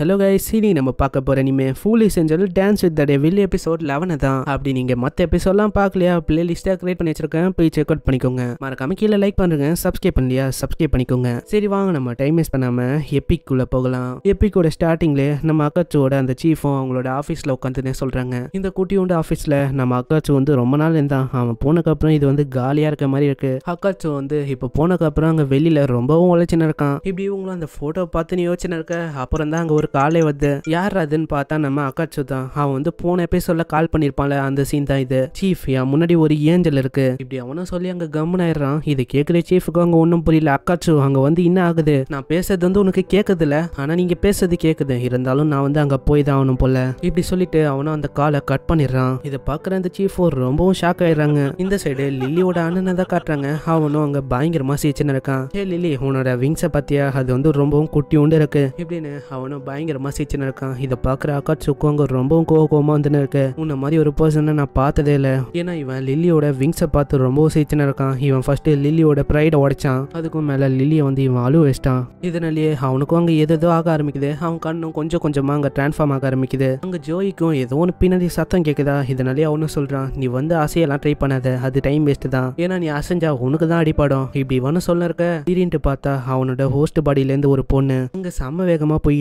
hello guys சீனி நம்ம பார்க்க போகிற இனிமே ஃபூலிஸ் செஞ்சல் டான்ஸ் வித் த வில் எபிசோட் லெவனை தான் அப்படி நீங்கள் மற்ற எபிசோட்லாம் பார்க்கலையா லிஸ்ட்டாக கிரியேட் பண்ணி வச்சிருக்கேன் போய் செக் அவுட் பண்ணிக்கோங்க மறக்காம கீழே லைக் பண்ணுங்க சப்ஸ்கிரைப் பண்ணலையா சப்ஸ்கிரைப் பண்ணிக்கோங்க சரி வாங்க நம்ம டைம் வேஸ்ட் பண்ணாமல் குள்ள போகலாம் எப்பிக்கோட ஸ்டார்டிங்ல நம்ம அக்காச்சோட அந்த சீஃபும் அவங்களோட ஆஃபீஸில் உட்காந்துனே சொல்கிறாங்க இந்த குட்டியோண்ட ஆஃபீஸில் நம்ம அக்காச்சு வந்து ரொம்ப நாள் இருந்தான் அவன் போனக்கப்புறம் இது வந்து காலியாக இருக்க மாதிரி இருக்கு அக்காச்சு வந்து இப்போ போனக்கப்புறம் அங்கே வெளியில் ரொம்பவும் உழைச்சின்னு இருக்கான் இப்படி இவங்களும் அந்த ஃபோட்டோ நீ யோசனை இருக்க அப்புறம் தான் அங்கே ஒரு காலை வந்து யார் அதுன்னு பார்த்தா நம்ம அக்காச்சு தான் அவன் வந்து போன எபிசோட்ல கால் பண்ணிருப்பான்ல அந்த சீன் தான் இது சீஃப் என் முன்னாடி ஒரு ஏஞ்சல் இருக்கு இப்படி அவனும் சொல்லி அங்க கம்முனாயிடுறான் இது கேட்குற சீஃபுக்கு அங்க ஒன்னும் புரியல அக்காச்சு அங்க வந்து என்ன ஆகுது நான் பேசுறது வந்து உனக்கு இல்ல ஆனா நீங்க பேசுறது கேட்குது இருந்தாலும் நான் வந்து அங்க போய் தான் ஆகணும் போல இப்படி சொல்லிட்டு அவனும் அந்த காலை கட் பண்ணிடுறான் இதை பாக்குற அந்த சீஃப் ரொம்பவும் ஷாக் ஆயிடுறாங்க இந்த சைடு லில்லியோட அண்ணனை தான் காட்டுறாங்க அவனும் அங்க பயங்கரமா சீச்சுன்னு இருக்கான் ஏ லில்லி உன்னோட விங்ஸை பத்தியா அது வந்து ரொம்பவும் குட்டி உண்டு இருக்கு இப்படின்னு அவனும் பயங்கரமாக சீச்சுன்னு இருக்கான் இதை பார்க்குற அக்கா சுக்குவாங்க ரொம்பவும் கோவமாக வந்து இருக்கு உன்ன மாதிரி ஒரு பர்சனை நான் பார்த்ததே இல்லை ஏன்னா இவன் லில்லியோட விங்ஸை பார்த்து ரொம்பவும் சிரிச்சுன்னு இருக்கான் இவன் ஃபர்ஸ்ட் லில்லியோட ப்ரைடை உடைச்சான் அதுக்கும் மேலே லில்லியை வந்து இவன் அழு வச்சிட்டான் இதனாலேயே அவனுக்கும் அங்கே எதோ ஆக ஆரம்பிக்குது அவன் கண்ணும் கொஞ்சம் கொஞ்சமாக அங்கே டிரான்ஸ்ஃபார்ம் ஆக ஆரம்பிக்குது அங்கே ஜோய்க்கும் ஏதோ ஒன்று பின்னாடி சத்தம் கேட்குதா இதனாலேயே அவனும் சொல்கிறான் நீ வந்து ஆசையெல்லாம் ட்ரை பண்ணாத அது டைம் வேஸ்ட் தான் ஏன்னா நீ அசைஞ்சா உனக்கு தான் அடிப்படும் இப்படி இவனு சொல்ல இருக்க திடீர்னு பார்த்தா அவனோட ஹோஸ்ட் பாடியிலேருந்து ஒரு பொண்ணு அங்க செம்ம வேகமாக போய்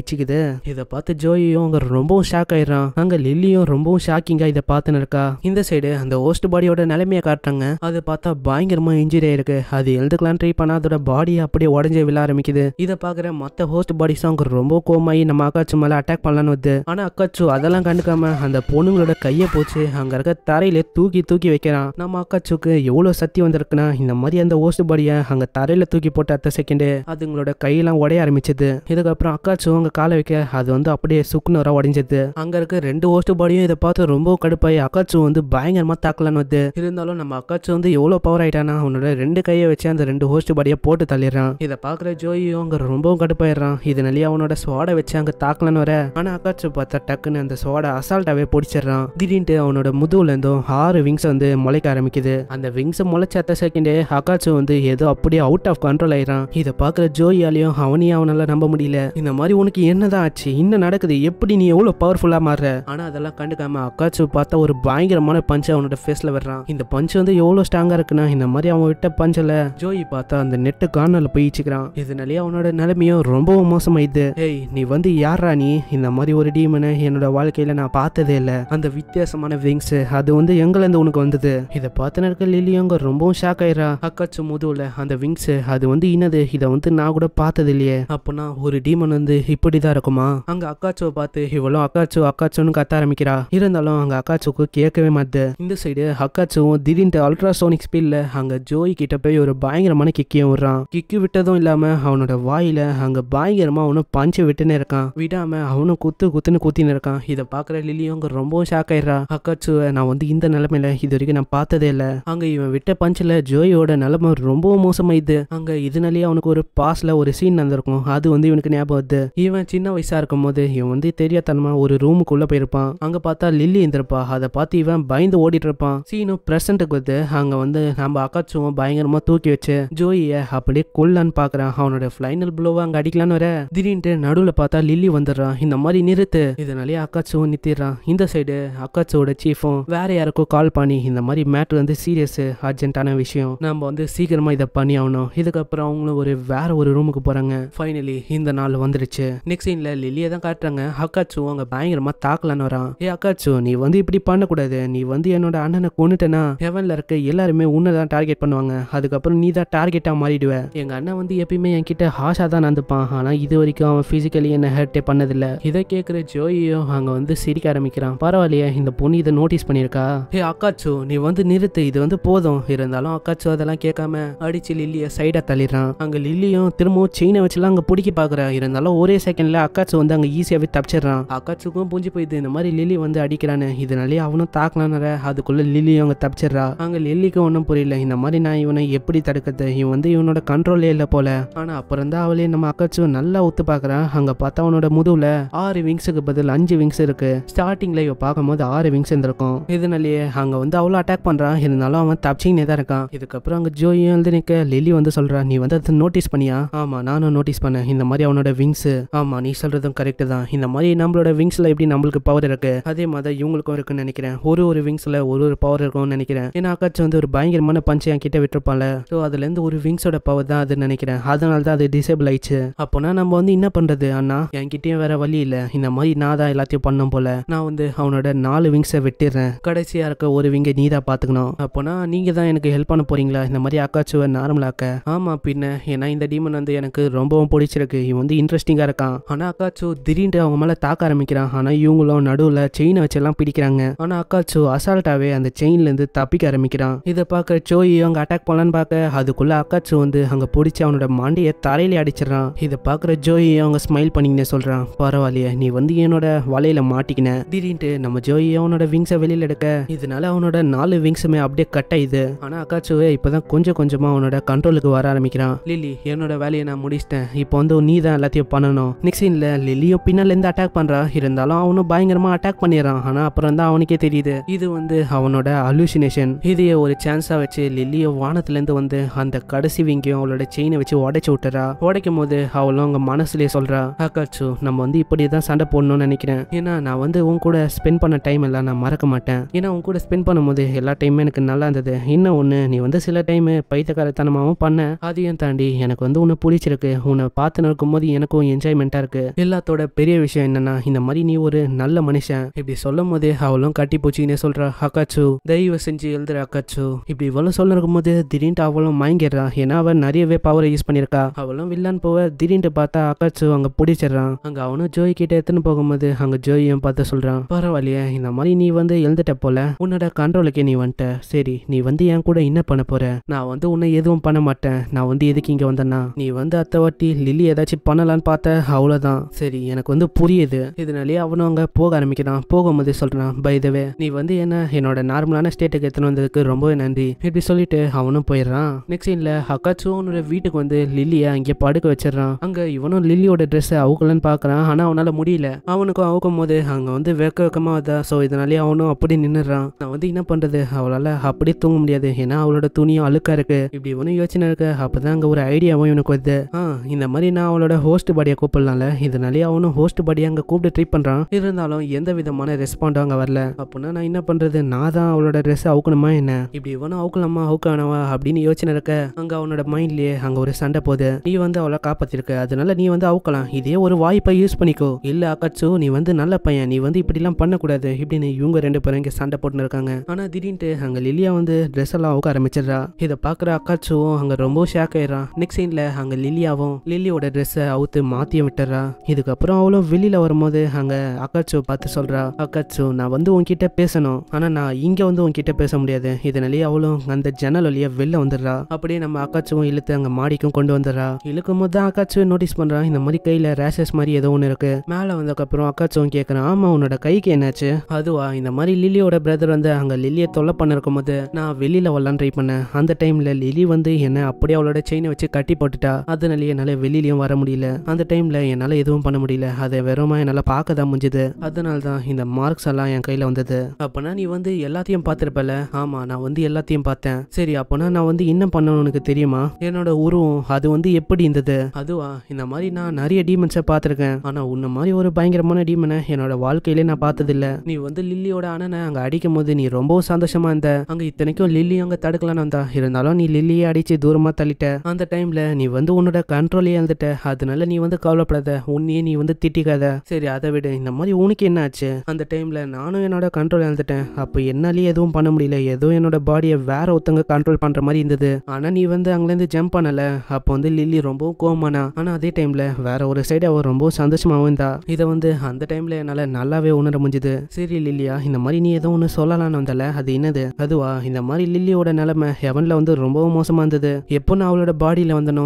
இதை பார்த்து ஜோயும் அங்க ரொம்பவும் ஷாக் ஆயிடுறான் அங்க லில்லியும் ரொம்பவும் ஷாக்கிங்கா இதை பார்த்துன்னு இருக்கா இந்த சைடு அந்த ஹோஸ்ட் பாடியோட நிலைமையை காட்டுறாங்க அதை பார்த்தா பயங்கரமா இன்ஜுரி ஆயிருக்கு அது எழுதுக்கலாம் ட்ரை பண்ணா அதோட பாடி அப்படியே உடஞ்சு விழ ஆரம்பிக்குது இதை பாக்குற மத்த ஹோஸ்ட் பாடிஸும் அவங்க ரொம்ப கோமாயி நம்ம அக்காச்சு மேல அட்டாக் பண்ணலான்னு வருது ஆனா அக்காச்சு அதெல்லாம் கண்டுக்காம அந்த பொண்ணுங்களோட கையை போச்சு அங்க இருக்க தரையில தூக்கி தூக்கி வைக்கிறான் நம்ம அக்காச்சுக்கு எவ்வளவு சக்தி வந்திருக்குன்னா இந்த மாதிரி அந்த ஹோஸ்ட் பாடியை அங்க தரையில தூக்கி போட்டு அத்த செகண்ட் அதுங்களோட கையெல்லாம் உடைய ஆரம்பிச்சது இதுக்கப்புறம் அக்காச்சு அவங்க காலை வைக்க அது வந்து அப்படியே சுக்குனரா உடஞ்சது அங்க இருக்க ரெண்டு ஹோஸ்ட் பாடியும் இதை பார்த்து ரொம்ப கடுப்பாயி அக்காச்சு வந்து பயங்கரமா தாக்கலான்னு வந்து இருந்தாலும் நம்ம அக்காச்சு வந்து எவ்வளவு பவர் ஆயிட்டானா அவனோட ரெண்டு கையை வச்சு அந்த ரெண்டு ஹோஸ்ட் பாடியை போட்டு தள்ளிடுறான் இதை பாக்குற ஜோயும் அங்க ரொம்பவும் கடுப்பாயிடுறான் இதனாலேயே அவனோட சோட வச்சு அங்க தாக்கலன்னு வர ஆனா அக்காச்சு பார்த்தா டக்குன்னு அந்த சோட அசால்ட்டாவே பிடிச்சிடுறான் திடீர்னு அவனோட முதுகுல இருந்தும் ஆறு விங்ஸ் வந்து முளைக்க ஆரம்பிக்குது அந்த விங்ஸ் முளைச்ச அத்த செகண்டே அக்காச்சு வந்து ஏதோ அப்படியே அவுட் ஆஃப் கண்ட்ரோல் ஆயிடுறான் இதை பாக்குற ஜோயாலையும் அவனையும் அவனால நம்ப முடியல இந்த மாதிரி உனக்கு என்னதான் ஆச்சு என்ன நடக்குது எப்படி நீ எவ்வளோ பவர்ஃபுல்லாக மாறுற ஆனால் அதெல்லாம் கண்டுக்காம அக்காச்சு பார்த்தா ஒரு பயங்கரமான பஞ்சு அவனோட ஃபேஸில் வர்றான் இந்த பஞ்சு வந்து எவ்வளோ ஸ்ட்ராங்கா இருக்குன்னா இந்த மாதிரி அவன் விட்ட பஞ்சல ஜோயி பார்த்தா அந்த நெட்டு கார்னரில் போயிச்சுக்கிறான் இதனாலேயே அவனோட நிலைமையும் ரொம்பவும் மோசமாயிடுது ஏய் நீ வந்து யாரா நீ இந்த மாதிரி ஒரு டீமனை என்னோட வாழ்க்கையில் நான் பார்த்ததே இல்லை அந்த வித்தியாசமான விங்ஸ் அது வந்து எங்கேருந்து உனக்கு வந்தது இதை பார்த்து நடக்க லிலியோங்க ரொம்பவும் ஷாக் ஆயிரா அக்காச்சு முதுவுல அந்த விங்ஸ் அது வந்து இன்னது இதை வந்து நான் கூட பார்த்தது இல்லையே அப்பனா ஒரு டீமன் வந்து இப்படி தான் இருக்கும் இருக்குமா அங்க அக்காச்சோ பார்த்து இவளும் அக்காச்சோ அக்காச்சோன்னு கத்த ஆரம்பிக்கிறா இருந்தாலும் அங்க அக்காச்சோக்கு கேட்கவே மாத்த இந்த சைடு அக்காச்சோவும் திடீர்னு அல்ட்ராசோனிக் ஸ்பீட்ல அங்க ஜோய் கிட்ட போய் ஒரு பயங்கரமான கிக்கியும் விடுறான் கிக்கு விட்டதும் இல்லாம அவனோட வாயில அங்க பயங்கரமா அவனும் பஞ்சு விட்டுன்னு இருக்கான் விடாம அவனும் குத்து குத்துன்னு குத்தின்னு இருக்கான் இதை பாக்குற லிலியும் அங்க ரொம்பவும் ஷாக் ஆயிடுறா அக்காச்சுவை நான் வந்து இந்த நிலைமையில இது வரைக்கும் நான் பார்த்ததே இல்லை அங்க இவன் விட்ட பஞ்சில் ஜோயோட நிலைமை ரொம்பவும் மோசமாயிது அங்க இதனாலேயே அவனுக்கு ஒரு பாஸ்ல ஒரு சீன் நடந்திருக்கும் அது வந்து இவனுக்கு ஞாபகம் இவன் சின்ன சின்ன இருக்கும் போது இவன் வந்து தெரியாதனமா ஒரு ரூமுக்குள்ளே போயிருப்பான் அங்கே பார்த்தா லில்லி இருந்திருப்பா அதை பார்த்து இவன் பயந்து ஓடிட்டு இருப்பான் சீனும் பிரசண்ட்டுக்கு வந்து அங்கே வந்து நம்ம அக்காச்சும் பயங்கரமாக தூக்கி வச்சு ஜோயிய அப்படியே கொல்லான்னு பார்க்குறான் அவனோட ஃபைனல் ப்ளோவை அங்கே அடிக்கலான்னு வர திடீர்னு நடுவில் பார்த்தா லில்லி வந்துடுறான் இந்த மாதிரி நிறுத்து இதனாலேயே அக்காச்சும் நிறுத்திடுறான் இந்த சைடு அக்காச்சோட சீஃபும் வேற யாருக்கும் கால் பண்ணி இந்த மாதிரி மேட்ரு வந்து சீரியஸ் அர்ஜென்ட்டான விஷயம் நம்ம வந்து சீக்கிரமாக இதை பண்ணி ஆகணும் இதுக்கப்புறம் அவங்களும் ஒரு வேற ஒரு ரூமுக்கு போகிறாங்க ஃபைனலி இந்த நாள் வந்துடுச்சு நெக்ஸ்ட் சீனில் லில்லியை தான் காட்டுறாங்க அக்காச்சு அங்கே பயங்கரமாக தாக்கலான்னு வரான் ஏ அக்காச்சு நீ வந்து இப்படி பண்ணக்கூடாது நீ வந்து என்னோட அண்ணனை கொண்டுட்டனா ஹெவனில் இருக்க எல்லாருமே உன்னை தான் டார்கெட் பண்ணுவாங்க அதுக்கப்புறம் நீ தான் டார்கெட்டாக மாறிடுவ எங்கள் அண்ணன் வந்து எப்பயுமே என் கிட்ட ஹாஷா தான் நடந்துப்பான் ஆனால் இது வரைக்கும் அவன் பிசிக்கலி என்ன ஹர்ட்டே பண்ணதில்லை இதை கேட்குற ஜோயோ அங்கே வந்து சிரிக்க ஆரம்பிக்கிறான் பரவாயில்லையே இந்த பொண்ணு இதை நோட்டீஸ் பண்ணியிருக்கா ஏ அக்காச்சு நீ வந்து நிறுத்து இது வந்து போதும் இருந்தாலும் அக்காச்சு அதெல்லாம் கேட்காம அடிச்சு லில்லியை சைடாக தள்ளிடுறான் அங்கே லில்லியும் திரும்பவும் செயினை வச்சுலாம் அங்கே பிடிக்க பார்க்குறா இருந்தாலும் ஒரே செகண்ட்ல அக்காட்சு வந்து அங்கே ஈஸியாகவே தப்பிச்சிடறான் அக்காட்சுக்கும் பூஞ்சி போயிடுது இந்த மாதிரி லிலி வந்து அடிக்கிறானே இதனாலே அவனும் தாக்கலான அதுக்குள்ளே லில்லி அவங்க தப்பிச்சிடறா அங்கே லில்லிக்கு ஒன்றும் புரியல இந்த மாதிரி நான் இவனை எப்படி தடுக்கிறது இவன் வந்து இவனோட கண்ட்ரோலே இல்லை போல ஆனால் அப்புறம் தான் அவளே நம்ம அக்காட்சு நல்லா ஒத்து பார்க்குறான் அங்கே பார்த்தா அவனோட முதுவில் ஆறு விங்ஸுக்கு பதில் அஞ்சு விங்ஸ் இருக்கு ஸ்டார்டிங்கில் இவன் பார்க்கும்போது ஆறு விங்ஸ் இருந்திருக்கும் இதனாலேயே அங்கே வந்து அவ்வளோ அட்டாக் பண்ணுறான் இருந்தாலும் அவன் தப்பிச்சிங்கனே தான் இருக்கான் இதுக்கப்புறம் அங்கே ஜோயும் வந்து நிற்க லில்லி வந்து சொல்கிறான் நீ வந்து அதை நோட்டீஸ் பண்ணியா ஆமாம் நானும் நோட்டீஸ் பண்ணேன் இந்த மாதிரி அவனோட விங்ஸு ஆமாம் நீ சொல்கிறதும் கரெக்டு தான் இந்த மாதிரி நம்மளோட விங்ஸில் எப்படி நம்மளுக்கு பவர் இருக்குது அதே மாதிரி இவங்களுக்கும் இருக்குன்னு நினைக்கிறேன் ஒரு ஒரு விங்ஸில் ஒரு ஒரு பவர் இருக்கும்னு நினைக்கிறேன் ஏன்னா அக்காச்சு வந்து ஒரு பயங்கரமான பஞ்சை என் கிட்ட விட்டுருப்பாங்க ஸோ அதுலேருந்து ஒரு விங்ஸோட பவர் தான் அதுன்னு நினைக்கிறேன் அதனால தான் அது டிசேபிள் ஆயிடுச்சு அப்போனா நம்ம வந்து என்ன பண்ணுறது அண்ணா என்கிட்டயும் வேற வழி இல்லை இந்த மாதிரி நான் தான் எல்லாத்தையும் பண்ணும் போல நான் வந்து அவனோட நாலு விங்ஸை விட்டுடுறேன் கடைசியாக இருக்க ஒரு விங்கை நீ தான் பார்த்துக்கணும் அப்போனா நீங்கள் தான் எனக்கு ஹெல்ப் பண்ண போகிறீங்களா இந்த மாதிரி அக்காச்சுவை நார்மலாக்க ஆமாம் பின்ன ஏன்னா இந்த டீமன் வந்து எனக்கு ரொம்பவும் பிடிச்சிருக்கு இவன் வந்து இன்ட்ரெஸ்டிங்காக இருக்கான் ஆனால் அக்காச்சோ திடீர்னு அவங்க மேலே தாக்க ஆரம்பிக்கிறான் ஆனால் இவங்களும் நடுவில் செயினை வச்செல்லாம் பிடிக்கிறாங்க ஆனால் அக்காச்சோ அசால்ட்டாவே அந்த செயின்லேருந்து தப்பிக்க ஆரம்பிக்கிறான் இதை பார்க்க சோயி அவங்க அட்டாக் பண்ணலான்னு பார்க்க அதுக்குள்ள அக்காச்சோ வந்து அங்கே பிடிச்சி அவனோட மாண்டியை தரையில அடிச்சிடறான் இதை பார்க்குற ஜோயி அவங்க ஸ்மைல் பண்ணிக்கினே சொல்கிறான் பரவாயில்லையே நீ வந்து என்னோட வலையில மாட்டிக்கின திடீர்னுட்டு நம்ம ஜோயி அவனோட விங்ஸை வெளியில் எடுக்க இதனால அவனோட நாலு விங்ஸுமே அப்படியே கட் ஆயிது ஆனால் அக்காச்சோவே இப்போதான் கொஞ்சம் கொஞ்சமாக அவனோட கண்ட்ரோலுக்கு வர ஆரம்பிக்கிறான் லில்லி என்னோட வேலையை நான் முடிச்சிட்டேன் இப்போ வந்து நீ தான் எல்லாத்தையும் பண்ணணும் நெக்ஸ்ட் தெரியல லிலியோ பின்னாலேருந்து அட்டாக் பண்ணுறா இருந்தாலும் அவனும் பயங்கரமாக அட்டாக் பண்ணிடுறான் ஆனால் அப்புறம் தான் அவனுக்கே தெரியுது இது வந்து அவனோட அலூசினேஷன் இதையே ஒரு சான்ஸாக வச்சு லில்லியோ வானத்துலேருந்து வந்து அந்த கடைசி விங்கியும் அவளோட செயினை வச்சு உடைச்சி விட்டுறா உடைக்கும் போது அவளும் அவங்க மனசுலேயே சொல்கிறா அக்காச்சு நம்ம வந்து இப்படி தான் சண்டை போடணும்னு நினைக்கிறேன் ஏன்னா நான் வந்து உன் கூட ஸ்பெண்ட் பண்ண டைம் எல்லாம் நான் மறக்க மாட்டேன் ஏன்னா உன் கூட ஸ்பெண்ட் பண்ணும்போது எல்லா டைமும் எனக்கு நல்லா இருந்தது இன்னும் ஒன்று நீ வந்து சில டைம் பைத்தக்காரத்தனமாகவும் பண்ண அதையும் தாண்டி எனக்கு வந்து உன்னை பிடிச்சிருக்கு உன்னை நடக்கும் போது எனக்கும் என்ஜாய்மெண்ட்டாக இருக்குது எல்லாத்தோட பெரிய விஷயம் என்னன்னா இந்த மாதிரி நீ ஒரு நல்ல மனுஷன் இப்படி சொல்லும் போதே அவளும் கட்டி போச்சுன்னே சொல்ற அக்காச்சு தயவு செஞ்சு எழுதுற அக்காச்சு இப்படி இவ்வளவு சொல்ல இருக்கும் போது திடீர்னு அவளும் மயங்கிடுறான் ஏன்னா அவன் நிறையவே பவரை யூஸ் பண்ணியிருக்கா அவளும் வில்லான்னு போவ திடீர்னு பார்த்தா அக்காச்சு அங்க பிடிச்சிடுறான் அங்க அவனும் ஜோய் கிட்ட எடுத்துன்னு போகும்போது அங்க ஜோயும் பார்த்து சொல்றான் பரவாயில்லையே இந்த மாதிரி நீ வந்து எழுந்துட்ட போல உன்னோட கண்ட்ரோலுக்கே நீ வந்துட்ட சரி நீ வந்து என் கூட என்ன பண்ண போற நான் வந்து உன்னை எதுவும் பண்ண மாட்டேன் நான் வந்து எதுக்கு இங்க வந்தேன்னா நீ வந்து அத்தவாட்டி வாட்டி லில்லி ஏதாச்சும் பண்ணலான்னு பார்த்த அவ்வளவுதான் சரி எனக்கு வந்து புரியுது இதனாலேயே அவனும் அங்கே போக ஆரம்பிக்கிறான் போகும்போது சொல்கிறான் பைதவே நீ வந்து என்ன என்னோட நார்மலான ஸ்டேட்டுக்கு எத்தனை வந்ததுக்கு ரொம்பவே நன்றி இப்படி சொல்லிட்டு அவனும் போயிடுறான் நெக்ஸ்ட் சீனில் ஹக்காச்சு அவனோட வீட்டுக்கு வந்து லில்லியை அங்கே படுக்க வச்சிடறான் அங்கே இவனும் லில்லியோட ட்ரெஸ்ஸை அவுக்கலன்னு பார்க்குறான் ஆனால் அவனால் முடியல அவனுக்கும் அவுக்கும் போது அங்கே வந்து வெக்க வெக்கமாக வந்தா ஸோ இதனாலேயே அவனும் அப்படி நின்றுறான் நான் வந்து என்ன பண்ணுறது அவளால் அப்படி தூங்க முடியாது ஏன்னா அவளோட துணியும் அழுக்காக இருக்கு இப்படி ஒன்றும் யோசனை இருக்கு அப்போ தான் அங்கே ஒரு ஐடியாவும் இவனுக்கு வருது ஆ இந்த மாதிரி நான் அவளோட ஹோஸ்ட் பாடியை கூப்பிடலாம்ல இதனாலே அவனும் ஹோஸ்ட் படி அங்கே கூப்பிட்டு ட்ரீட் பண்ணுறான் இருந்தாலும் எந்த விதமான ரெஸ்பாண்டும் அங்கே வரல அப்படின்னா நான் என்ன பண்ணுறது நான் தான் அவளோட ட்ரெஸ் அவுக்கணுமா என்ன இப்படி இவனும் அவுக்கலாமா அவுக்கானவா அப்படின்னு யோசனை இருக்க அங்கே அவனோட மைண்ட்லேயே அங்கே ஒரு சண்டை போகுது நீ வந்து அவளை காப்பாற்றிருக்க அதனால நீ வந்து அவுக்கலாம் இதே ஒரு வாய்ப்பை யூஸ் பண்ணிக்கோ இல்லை அக்காச்சு நீ வந்து நல்ல பையன் நீ வந்து இப்படிலாம் பண்ணக்கூடாது இப்படின்னு இவங்க ரெண்டு பேரும் இங்கே சண்டை போட்டுன்னு இருக்காங்க ஆனால் திடீர்னு அங்கே லிலியா வந்து ட்ரெஸ் எல்லாம் அவுக்க ஆரம்பிச்சிடுறா இதை பாக்குற அக்காச்சுவும் அங்கே ரொம்ப ஷாக் ஆயிடுறான் நெக்ஸ்ட் சீன்ல அங்கே லிலியாவும் லில்லியோட ட்ரெஸ்ஸை அவுத்து மாற்றியும் விட்டுறா இதுக்கப்புறம் அவளும் வெளியில் வரும்போது அங்கே அக்கச்சு பார்த்து சொல்கிறா அக்கச்சு நான் வந்து உன்கிட்ட பேசணும் ஆனால் நான் இங்கே வந்து உன்கிட்ட பேச முடியாது இதனாலேயே அவளும் அந்த ஜன்னல் வழியா வெளில வந்துடுறா அப்படியே நம்ம அக்காச்சுவும் இழுத்து அங்கே மாடிக்கும் கொண்டு வந்துடுறா இழுக்கும் போது தான் அக்காச்சு நோட்டீஸ் பண்ணுறான் இந்த மாதிரி கையில் ரேஷஸ் மாதிரி ஏதோ ஒன்று இருக்கு மேல வந்ததுக்கப்புறம் அக்காச்சுவும் கேட்குறான் ஆமா உன்னோட கைக்கு என்னாச்சு அதுவா இந்த மாதிரி லில்லியோட பிரதர் வந்து அங்கே லில்லியை தொல்லை பண்ணிருக்கும் போது நான் வெளியில் வரலான்னு ட்ரை பண்ணேன் அந்த டைமில் லிலி வந்து என்னை அப்படியே அவளோட செயினை வச்சு கட்டி போட்டுட்டா அதனாலேயே என்னால் வெளியிலையும் வர முடியல அந்த டைமில் என்னால எதுவும் பண்ண முடியல அதை வெறுமா என்னால் பார்க்க தான் முடிஞ்சுது அதனால தான் இந்த மார்க்ஸ் எல்லாம் என் கையில வந்தது அப்பனா நீ வந்து எல்லாத்தையும் பார்த்துருப்பல ஆமா நான் வந்து எல்லாத்தையும் பார்த்தேன் சரி அப்பனா நான் வந்து என்ன பண்ணணும் உனக்கு தெரியுமா என்னோட உருவம் அது வந்து எப்படி இருந்தது அதுவா இந்த மாதிரி நான் நிறைய டீமன்ஸை பார்த்துருக்கேன் ஆனா உன்ன மாதிரி ஒரு பயங்கரமான டீமனை என்னோட வாழ்க்கையிலே நான் பார்த்ததில்ல நீ வந்து லில்லியோட அண்ணனை அங்க அடிக்கும் போது நீ ரொம்பவும் சந்தோஷமா இருந்த அங்க இத்தனைக்கும் லில்லி அங்கே தடுக்கலான்னு வந்தா இருந்தாலும் நீ லில்லியை அடிச்சு தூரமாக தள்ளிட்ட அந்த டைம்ல நீ வந்து உன்னோட கண்ட்ரோலே இருந்துட்ட அதனால நீ வந்து கவலைப்படாத உன்னையே நீ வந்து திட்டிக்காத சரி அதை விட இந்த மாதிரி உனக்கு என்ன ஆச்சு அந்த டைமில் நானும் என்னோட கண்ட்ரோல் இழந்துட்டேன் அப்போ என்னாலேயே எதுவும் பண்ண முடியல ஏதோ என்னோட பாடியை வேற ஒருத்தவங்க கண்ட்ரோல் பண்ணுற மாதிரி இருந்தது ஆனால் நீ வந்து அங்கேருந்து ஜம்ப் பண்ணலை அப்போ வந்து லில்லி ரொம்பவும் கோமானா ஆனால் அதே டைமில் வேற ஒரு சைடு அவள் ரொம்ப சந்தோஷமாவும் இருந்தா இதை வந்து அந்த டைமில் என்னால் நல்லாவே உணர முடிஞ்சுது சரி லில்லியா இந்த மாதிரி நீ ஏதோ ஒன்று சொல்லலாம்னு வந்தல அது என்னது அதுவா இந்த மாதிரி லில்லியோட நிலைமை ஹெவனில் வந்து ரொம்பவும் மோசமாக இருந்தது எப்போ நான் அவளோட பாடியில் வந்தனோ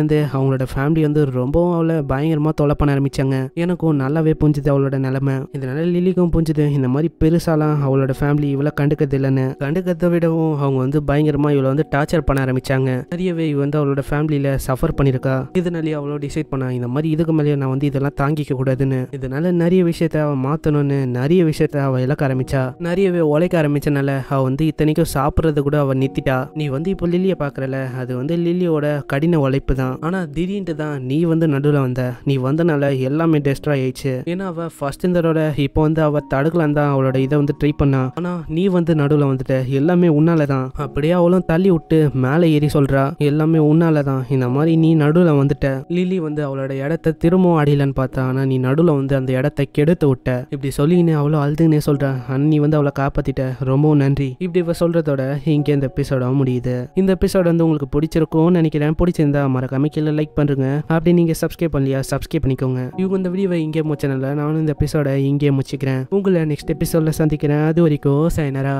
இருந்து அவங்களோட ஃபேமிலி வந்து ரொம்பவும் அவளை பயங்கரமாக தொலை பண்ண ஆரம்பிச்சாங்க எனக்கும் நல்லாவே புரிஞ்சுது அவளோட நிலைமை இதனால லிலிக்கும் புரிஞ்சுது இந்த மாதிரி பெருசாலாம் அவளோட ஃபேமிலி இவ்வளவு கண்டுக்கிறது இல்லைன்னு கண்டுக்கிறத விடவும் அவங்க வந்து பயங்கரமாக இவளை வந்து டார்ச்சர் பண்ண ஆரம்பிச்சாங்க நிறையவே இவ வந்து அவளோட ஃபேமிலியில சஃபர் பண்ணியிருக்கா இதனாலேயே அவளோ டிசைட் பண்ணா இந்த மாதிரி இதுக்கு மேலேயே நான் வந்து இதெல்லாம் தாங்கிக்க கூடாதுன்னு இதனால நிறைய விஷயத்த அவள் மாற்றணும்னு நிறைய விஷயத்த அவள் இழக்க ஆரம்பிச்சா நிறையவே உழைக்க ஆரம்பிச்சனால அவள் வந்து இத்தனைக்கும் சாப்பிட்றது கூட அவள் நிறுத்திட்டா நீ வந்து இப்போ லில்லியை பாக்குறல அது வந்து லில்லியோட கடின உழைப்பு தான் ஆனால் திடீர்னு தான் நீ வந்து நடுவில் வந்த நீ வந்து வந்தனால எல்லாமே டெஸ்ட்ராய் ஆயிடுச்சு ஏன்னா அவள் ஃபர்ஸ்ட் இந்தரோட இப்போ வந்து அவள் தடுக்கலாம் தான் அவளோட இதை வந்து ட்ரை பண்ணா ஆனா நீ வந்து நடுவுல வந்துட்ட எல்லாமே உன்னால தான் அப்படியே அவளும் தள்ளி விட்டு மேலே ஏறி சொல்றா எல்லாமே உன்னால தான் இந்த மாதிரி நீ நடுவுல வந்துட்ட லிலி வந்து அவளோட இடத்த திரும்பவும் அடியிலன்னு பார்த்தா ஆனா நீ நடுவுல வந்து அந்த இடத்த கெடுத்து விட்ட இப்படி சொல்லின்னு அவ்வளவு அழுதுன்னே சொல்கிறா நீ வந்து அவளை காப்பாற்றிட்ட ரொம்பவும் நன்றி இப்படி இவ சொல்றதோட இங்கே இந்த எபிசோடாக முடியுது இந்த எபிசோட் வந்து உங்களுக்கு பிடிச்சிருக்கும்னு நினைக்கிறேன் பிடிச்சிருந்தா மறக்காம கீழே லைக் பண்ணுங்க அப்படி நீங்க சப்ஸ்கிரைப் பண்ணலையா சப்ஸ்கிரைப் பண்ணிக்கோங்க இவங்க இந்த வீடியோவை இங்கே மூச்சனில் நானும் இந்த எபிசோட இங்கே முடிச்சுக்கிறேன் உங்களை நெக்ஸ்ட் எபிசோடில் சந்திக்கிறேன் அது வரைக்கும் சைனரா